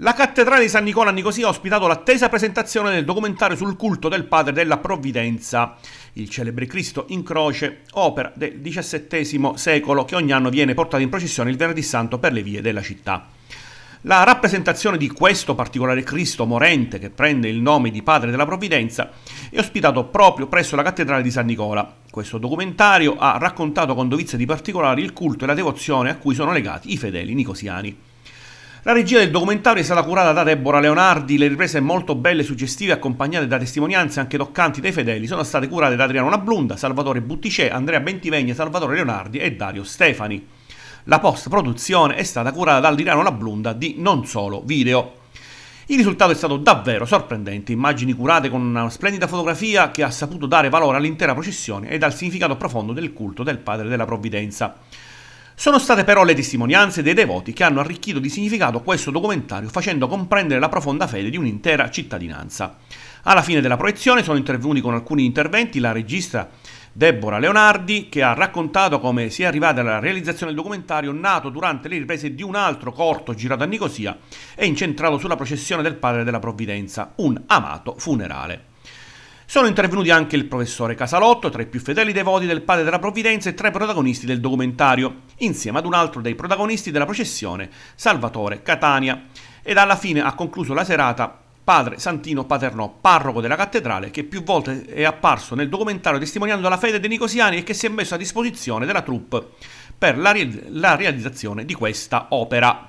La cattedrale di San Nicola a Nicosia ha ospitato l'attesa presentazione del documentario sul culto del Padre della Provvidenza, il celebre Cristo in croce, opera del XVII secolo che ogni anno viene portato in processione il Venerdì Santo per le vie della città. La rappresentazione di questo particolare Cristo morente che prende il nome di Padre della Provvidenza è ospitato proprio presso la cattedrale di San Nicola. Questo documentario ha raccontato con dovizia di particolari il culto e la devozione a cui sono legati i fedeli nicosiani. La regia del documentario è stata curata da Deborah Leonardi, le riprese molto belle, suggestive, accompagnate da testimonianze anche toccanti dei fedeli, sono state curate da Adriano Nablunda, Salvatore Butticè, Andrea Bentivegna, Salvatore Leonardi e Dario Stefani. La post-produzione è stata curata da Adriano Nablunda di Non Solo Video. Il risultato è stato davvero sorprendente, immagini curate con una splendida fotografia che ha saputo dare valore all'intera processione ed al significato profondo del culto del Padre della Provvidenza. Sono state però le testimonianze dei devoti che hanno arricchito di significato questo documentario facendo comprendere la profonda fede di un'intera cittadinanza. Alla fine della proiezione sono intervenuti con alcuni interventi la regista Deborah Leonardi che ha raccontato come si è arrivata alla realizzazione del documentario nato durante le riprese di un altro corto girato a Nicosia e incentrato sulla processione del Padre della Provvidenza, un amato funerale. Sono intervenuti anche il professore Casalotto, tra i più fedeli devoti del Padre della Provvidenza e tra i protagonisti del documentario, insieme ad un altro dei protagonisti della processione, Salvatore Catania. Ed alla fine ha concluso la serata padre Santino Paternò, parroco della cattedrale, che più volte è apparso nel documentario testimoniando la fede dei nicosiani e che si è messo a disposizione della troupe per la, realizzazione di questa opera.